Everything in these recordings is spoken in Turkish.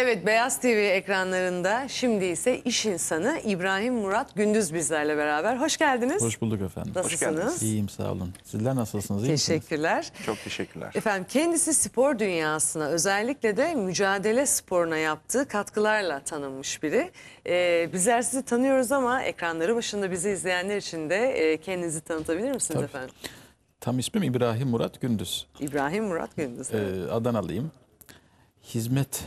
Evet Beyaz TV ekranlarında şimdi ise iş insanı İbrahim Murat Gündüz bizlerle beraber. Hoş geldiniz. Hoş bulduk efendim. Nasılsınız? İyiyim sağ olun. Sizler nasılsınız? İyi Teşekkürler. Misiniz? Çok teşekkürler. Efendim kendisi spor dünyasına özellikle de mücadele sporuna yaptığı katkılarla tanınmış biri. Ee, bizler sizi tanıyoruz ama ekranları başında bizi izleyenler için de e, kendinizi tanıtabilir misiniz Tabii. efendim? Tam ismim İbrahim Murat Gündüz. İbrahim Murat Gündüz. Ee, evet. Ee, Adanalıyım. Hizmet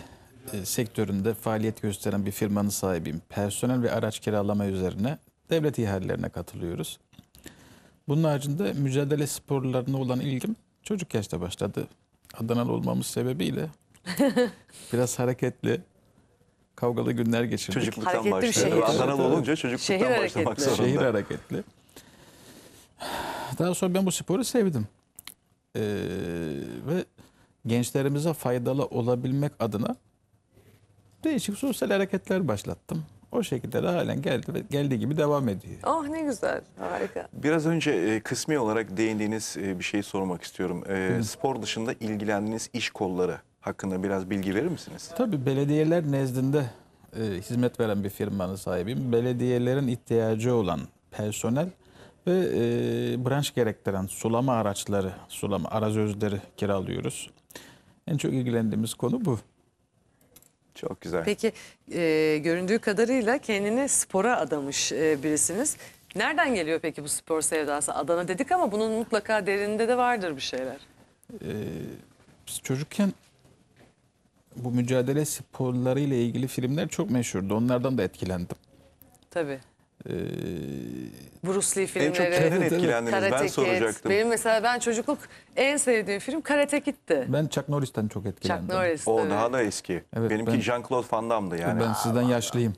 e, sektöründe faaliyet gösteren bir firmanın sahibiyim. Personel ve araç kiralama üzerine devlet ihalelerine katılıyoruz. Bunun haricinde mücadele sporlarına olan ilgim çocuk yaşta başladı. Adanalı olmamız sebebiyle biraz hareketli, kavgalı günler geçirdik. Çocukluktan Hareketli başladı. Adanalı olunca çocukluktan Şehir başlamak zorunda. Şehir hareketli. Daha sonra ben bu sporu sevdim. Ee, ve gençlerimize faydalı olabilmek adına değişik sosyal hareketler başlattım. O şekilde de halen geldi ve geldiği gibi devam ediyor. Ah ne güzel, harika. Biraz önce e, kısmi olarak değindiğiniz e, bir şeyi sormak istiyorum. E, spor dışında ilgilendiğiniz iş kolları hakkında biraz bilgi verir misiniz? Tabii belediyeler nezdinde e, hizmet veren bir firmanın sahibiyim. Belediyelerin ihtiyacı olan personel ve e, branş gerektiren sulama araçları, sulama arazözleri kiralıyoruz. En çok ilgilendiğimiz konu bu. Çok güzel. Peki e, göründüğü kadarıyla kendini spora adamış e, birisiniz. Nereden geliyor peki bu spor sevdası? Adana dedik ama bunun mutlaka derinde de vardır bir şeyler. Ee, biz çocukken bu mücadele sporlarıyla ilgili filmler çok meşhurdu. Onlardan da etkilendim. Tabii. Ee, Bruce Lee filmleri. En çok kimden etkilendiniz Karate ben soracaktım. Benim mesela ben çocukluk en sevdiğim film Karate Kid'ti. Ben Chuck Norris'ten çok etkilendim. Chuck Norris. O tabii. daha da eski. Evet, Benimki ben, Jean-Claude Van Damme'dı yani. Ben sizden Aa, yaşlıyım.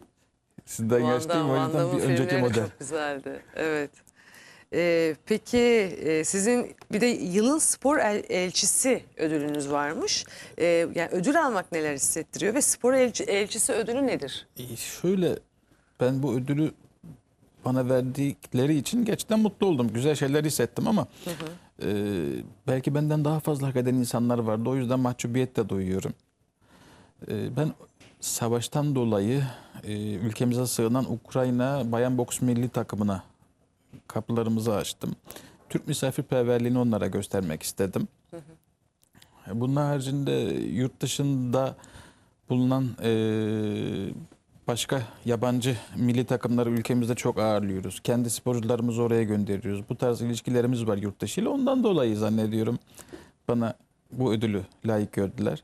Sizden yaşlıyım o yüzden bir önceki model. Çok güzeldi. Evet. Ee, peki e, sizin bir de yılın spor el, elçisi ödülünüz varmış. Ee, yani ödül almak neler hissettiriyor ve spor elçi, elçisi ödülü nedir? Ee, şöyle ben bu ödülü bana verdikleri için gerçekten mutlu oldum. Güzel şeyler hissettim ama hı hı. E, belki benden daha fazla hak eden insanlar vardı. O yüzden mahcubiyet de duyuyorum. E, ben savaştan dolayı e, ülkemize sığınan Ukrayna bayan boks milli takımına kapılarımızı açtım. Türk misafirperverliğini onlara göstermek istedim. Hı hı. Bunun haricinde yurt dışında bulunan e, Başka yabancı milli takımları ülkemizde çok ağırlıyoruz. Kendi sporcularımızı oraya gönderiyoruz. Bu tarz ilişkilerimiz var yurt dışı ile. Ondan dolayı zannediyorum bana bu ödülü layık gördüler.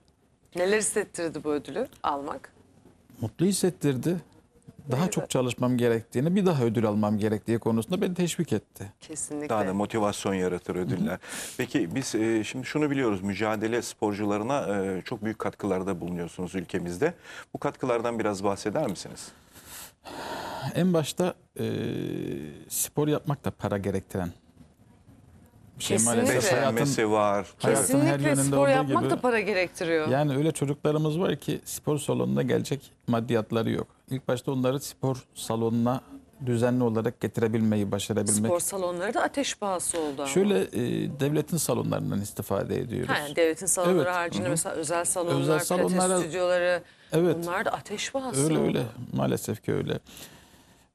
Neler hissettirdi bu ödülü almak? Mutlu hissettirdi daha evet. çok çalışmam gerektiğini, bir daha ödül almam gerektiği konusunda beni teşvik etti. Kesinlikle. Daha da motivasyon yaratır ödüller. Peki biz e, şimdi şunu biliyoruz. Mücadele sporcularına e, çok büyük katkılarda bulunuyorsunuz ülkemizde. Bu katkılardan biraz bahseder misiniz? En başta e, spor yapmak da para gerektiren Kesinlikle. Beslenmesi var. Hayatın her Kesinlikle yönünde spor yapmak gibi. da para gerektiriyor. Yani öyle çocuklarımız var ki spor salonuna gelecek maddiyatları yok. İlk başta onları spor salonuna düzenli olarak getirebilmeyi başarabilmek. Spor salonları da ateş pahası oldu Şöyle e, devletin salonlarından istifade ediyoruz. yani devletin salonları Evet. haricinde özel salonlar, Özel salonlara- stüdyoları Evet. bunlar da ateş pahası Öyle oldu. öyle maalesef ki öyle.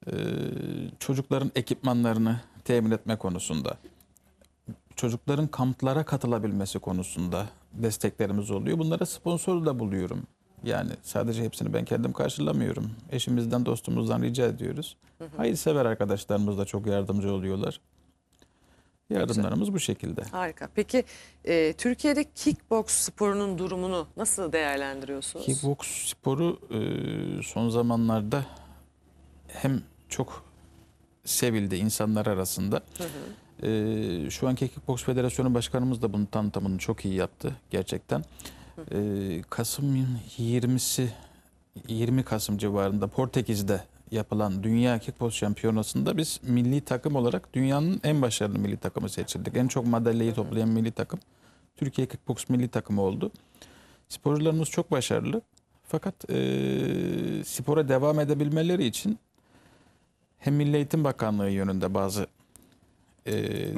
Ee, çocukların ekipmanlarını temin etme konusunda çocukların kamplara katılabilmesi konusunda desteklerimiz oluyor. Bunlara sponsor da buluyorum. Yani sadece hepsini ben kendim karşılamıyorum. Eşimizden, dostumuzdan rica ediyoruz. Hı hı. Hayırsever arkadaşlarımız da çok yardımcı oluyorlar. Yardımlarımız bu şekilde. Harika. Peki e, Türkiye'de kickbox sporunun durumunu nasıl değerlendiriyorsunuz? Kickbox sporu e, son zamanlarda hem çok sevildi insanlar arasında. Hı hı. Ee, şu anki Kickbox Federasyonu Başkanımız da bunu tanıtımını çok iyi yaptı gerçekten. Ee, Kasım 20'si 20 Kasım civarında Portekiz'de yapılan Dünya Kickbox Şampiyonası'nda biz milli takım olarak dünyanın en başarılı milli takımı seçildik. En çok madalyayı toplayan milli takım Türkiye Kickbox milli takımı oldu. Sporcularımız çok başarılı. Fakat e, spora devam edebilmeleri için hem Milli Eğitim Bakanlığı yönünde bazı e,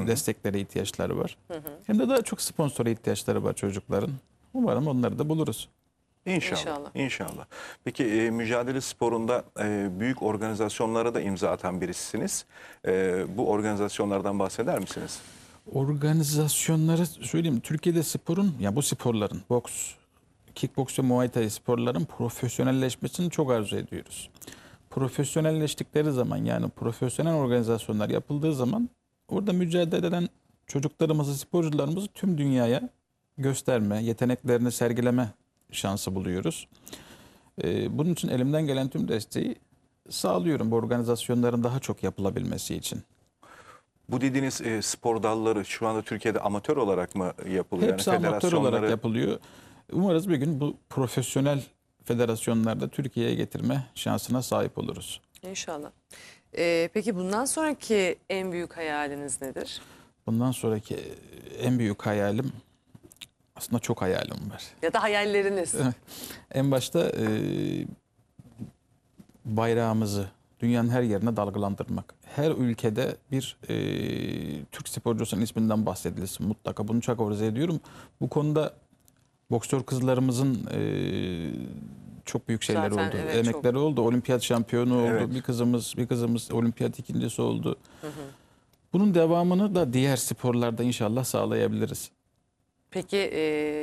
desteklere ihtiyaçları var. Hı-hı. Hem de daha çok sponsora ihtiyaçları var çocukların. Umarım onları da buluruz. İnşallah. İnşallah. İnşallah. Peki e, mücadele sporunda e, büyük organizasyonlara da imza atan birisisiniz. E, bu organizasyonlardan bahseder misiniz? Organizasyonları söyleyeyim. Türkiye'de sporun, ya bu sporların, boks, kickboks ve muay thai sporların profesyonelleşmesini çok arzu ediyoruz. Profesyonelleştikleri zaman yani profesyonel organizasyonlar yapıldığı zaman orada mücadele eden çocuklarımızı, sporcularımızı tüm dünyaya gösterme, yeteneklerini sergileme şansı buluyoruz. Ee, bunun için elimden gelen tüm desteği sağlıyorum bu organizasyonların daha çok yapılabilmesi için. Bu dediğiniz e, spor dalları şu anda Türkiye'de amatör olarak mı yapılıyor? Hepsi yani amatör olarak yapılıyor. Umarız bir gün bu profesyonel federasyonlarda Türkiye'ye getirme şansına sahip oluruz. İnşallah. Ee, peki bundan sonraki en büyük hayaliniz nedir? Bundan sonraki e, en büyük hayalim aslında çok hayalim var. Ya da hayalleriniz. en başta e, bayrağımızı dünyanın her yerine dalgalandırmak. Her ülkede bir e, Türk sporcusunun isminden bahsedilsin mutlaka. Bunu çok arzu ediyorum. Bu konuda boksör kızlarımızın e, çok büyük şeyler Zaten, oldu. Evet, Emekleri çok... oldu. Olimpiyat şampiyonu evet. oldu. Bir kızımız bir kızımız olimpiyat ikincisi oldu. Hı hı. Bunun devamını da diğer sporlarda inşallah sağlayabiliriz. Peki e,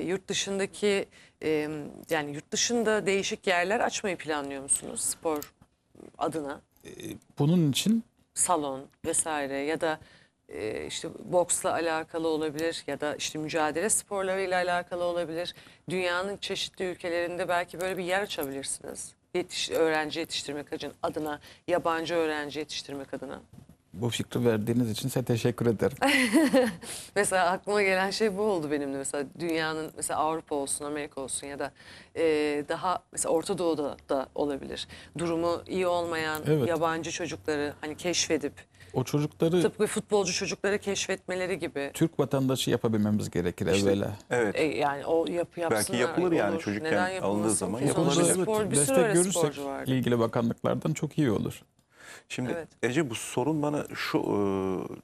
yurt dışındaki e, yani yurt dışında değişik yerler açmayı planlıyor musunuz spor adına? E, bunun için salon vesaire ya da e, işte boksla alakalı olabilir ya da işte mücadele sporlarıyla alakalı olabilir. Dünyanın çeşitli ülkelerinde belki böyle bir yer açabilirsiniz. Yetiş, öğrenci yetiştirmek adına, yabancı öğrenci yetiştirmek adına. Bu fikri verdiğiniz için size teşekkür ederim. mesela aklıma gelen şey bu oldu benim de. Mesela dünyanın mesela Avrupa olsun, Amerika olsun ya da e, daha mesela Orta Doğu'da da olabilir. Durumu iyi olmayan evet. yabancı çocukları hani keşfedip o çocukları tıpkı futbolcu çocukları keşfetmeleri gibi. Türk vatandaşı yapabilmemiz gerekir işte, evvela. Evet. E, yani o yapı yapsınlar. Belki yapılır olur. yani çocukken Neden alındığı zaman yapılır. Spor, bir destek görürsek ilgili bakanlıklardan çok iyi olur. Şimdi evet. Ece bu sorun bana şu e,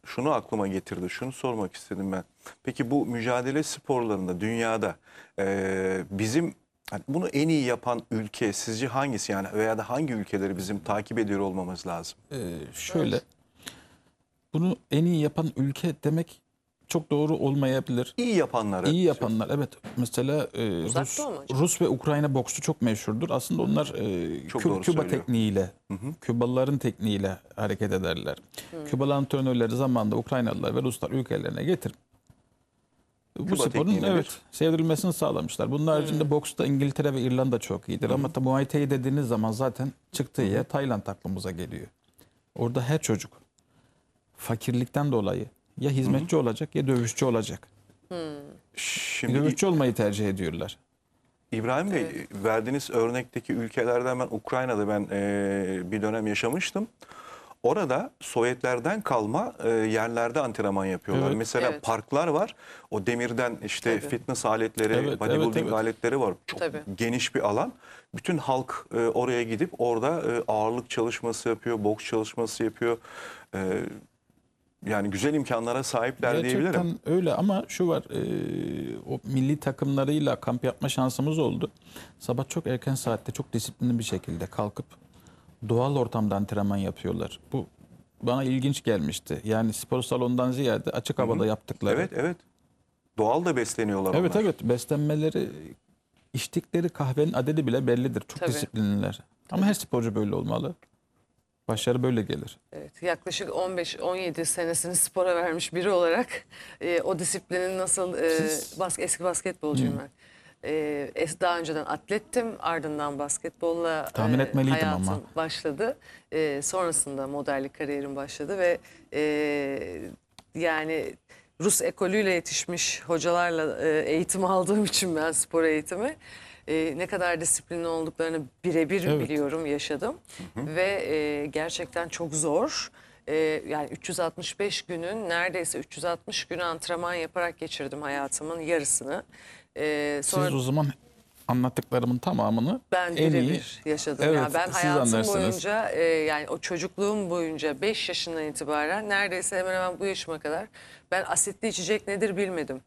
şunu aklıma getirdi. Şunu sormak istedim ben. Peki bu mücadele sporlarında dünyada e, bizim yani bunu en iyi yapan ülke sizce hangisi yani veya da hangi ülkeleri bizim takip ediyor olmamız lazım? Ee, şöyle evet bunu en iyi yapan ülke demek çok doğru olmayabilir. İyi yapanlar. İyi yapanlar evet. Mesela e, Rus, Rus ve Ukrayna boksu çok meşhurdur. Aslında onlar e, çok Kü- Küba söylüyor. tekniğiyle, hı hı. Kübalıların tekniğiyle hareket ederler. Hı. Hmm. Kübalı antrenörleri zamanında Ukraynalılar ve Ruslar ülkelerine getir. Bu Küba sporun evet, sevdirilmesini sağlamışlar. Bunun hmm. haricinde hı. boksta İngiltere ve İrlanda çok iyidir. Hı. Ama Muay Thai dediğiniz zaman zaten çıktığı yer Tayland aklımıza geliyor. Orada her çocuk fakirlikten dolayı ya hizmetçi Hı-hı. olacak ya dövüşçü olacak. Hı. Hmm. Şimdi dövüşçü olmayı tercih ediyorlar. İbrahim Bey evet. verdiğiniz örnekteki ülkelerden ben Ukrayna'da ben e, bir dönem yaşamıştım. Orada Sovyetlerden kalma e, yerlerde antrenman yapıyorlar. Evet. Mesela evet. parklar var. O demirden işte Tabii. fitness aletleri, evet, bodybuilding evet, evet. aletleri var. Çok Tabii. geniş bir alan. Bütün halk e, oraya gidip orada e, ağırlık çalışması yapıyor, boks çalışması yapıyor. E, yani güzel imkanlara sahipler Gerçekten diyebilirim. Gerçekten öyle ama şu var e, o milli takımlarıyla kamp yapma şansımız oldu. Sabah çok erken saatte çok disiplinli bir şekilde kalkıp doğal ortamda antrenman yapıyorlar. Bu bana ilginç gelmişti. Yani spor salonundan ziyade açık havada Hı -hı. yaptıkları. Evet evet. Doğal da besleniyorlar Evet onlar. evet beslenmeleri içtikleri kahvenin adedi bile bellidir. Çok Tabii. disiplinliler. Ama her sporcu böyle olmalı. Başarı böyle gelir. Evet, yaklaşık 15-17 senesini spora vermiş biri olarak e, o disiplinin nasıl e, bas, eski basketbolcuyum hmm. ben. E, daha önceden atlettim ardından basketbolla e, Tahmin e, hayatım ama. başladı. E, sonrasında modellik kariyerim başladı ve e, yani Rus ekolüyle yetişmiş hocalarla e, eğitim aldığım için ben spor eğitimi e, ne kadar disiplinli olduklarını birebir evet. biliyorum, yaşadım. Hı hı. Ve e, gerçekten çok zor. E, yani 365 günün neredeyse 360 günü antrenman yaparak geçirdim hayatımın yarısını. E, sonra... Siz o zaman anlattıklarımın tamamını ben birebir yaşadım. Evet, yani ben hayatım boyunca e, yani o çocukluğum boyunca 5 yaşından itibaren neredeyse hemen hemen bu yaşıma kadar ben asitli içecek nedir bilmedim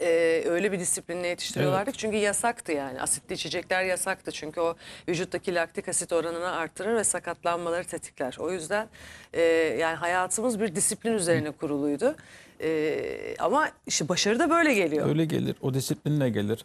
e, öyle bir disiplinle yetiştiriyorlardı. Evet. Çünkü yasaktı yani. Asitli içecekler yasaktı. Çünkü o vücuttaki laktik asit oranını artırır ve sakatlanmaları tetikler. O yüzden e, yani hayatımız bir disiplin üzerine kuruluydu. E, ama işte başarı da böyle geliyor. Öyle gelir. O disiplinle gelir.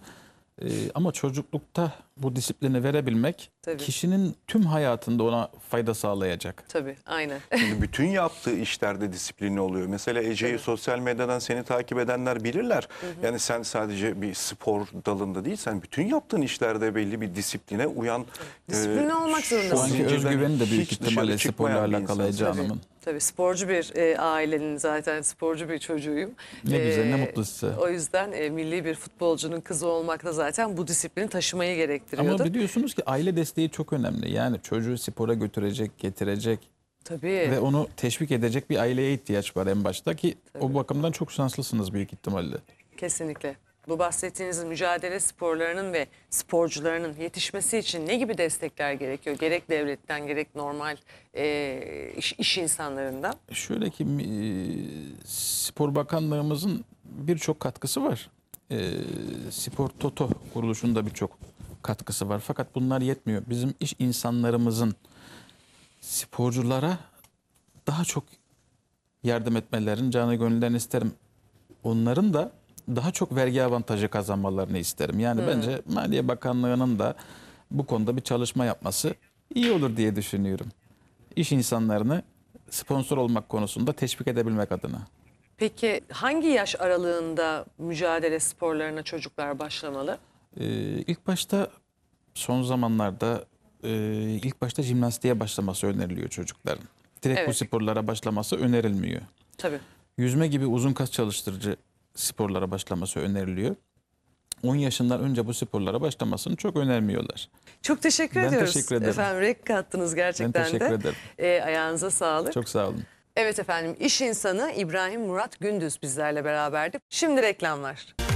E, ama çocuklukta bu disiplini verebilmek Tabii. kişinin tüm hayatında ona fayda sağlayacak. Tabii aynen. Şimdi bütün yaptığı işlerde disiplini oluyor. Mesela Ece'yi sosyal medyadan seni takip edenler bilirler. Hı hı. Yani sen sadece bir spor dalında değil, sen bütün yaptığın işlerde belli bir disipline uyan... E, disiplinli e, olmak zorundasın. Şu anki özgüveni de büyük ihtimalle sporla alakalı Ece Hanım'ın. Tabii sporcu bir e, ailenin zaten sporcu bir çocuğuyum. Ne e, güzel ne e, mutlu size. O yüzden e, milli bir futbolcunun kızı olmak da zaten bu disiplini taşımayı gerek gerektiriyordu. Ama biliyorsunuz ki aile desteği çok önemli. Yani çocuğu spora götürecek, getirecek. Tabii. Ve onu teşvik edecek bir aileye ihtiyaç var en başta ki Tabii. o bakımdan çok şanslısınız büyük ihtimalle. Kesinlikle. Bu bahsettiğiniz mücadele sporlarının ve sporcularının yetişmesi için ne gibi destekler gerekiyor? Gerek devletten gerek normal e, iş, iş insanlarından. Şöyle ki e, Spor Bakanlığımızın birçok katkısı var. E, Spor Toto kuruluşunda birçok katkısı var. Fakat bunlar yetmiyor. Bizim iş insanlarımızın sporculara daha çok yardım etmelerini canı gönülden isterim. Onların da daha çok vergi avantajı kazanmalarını isterim. Yani hmm. bence Maliye Bakanlığı'nın da bu konuda bir çalışma yapması iyi olur diye düşünüyorum. İş insanlarını sponsor olmak konusunda teşvik edebilmek adına. Peki hangi yaş aralığında mücadele sporlarına çocuklar başlamalı? Ee, ilk başta son zamanlarda e, ilk başta jimnastiğe başlaması öneriliyor çocukların. Direkt Evet. bu sporlara başlaması önerilmiyor. Tabii. Yüzme gibi uzun kas çalıştırıcı sporlara başlaması öneriliyor. 10 yaşından önce bu sporlara başlamasını çok önermiyorlar. Çok teşekkür Ben ediyoruz. teşekkür ederim. Efendim renk kattınız gerçekten de. ben teşekkür de. ederim. Ee, ayağınıza sağlık. Çok sağ olun. Evet efendim iş insanı İbrahim Murat Gündüz bizlerle beraberdi. Şimdi reklam reklamlar.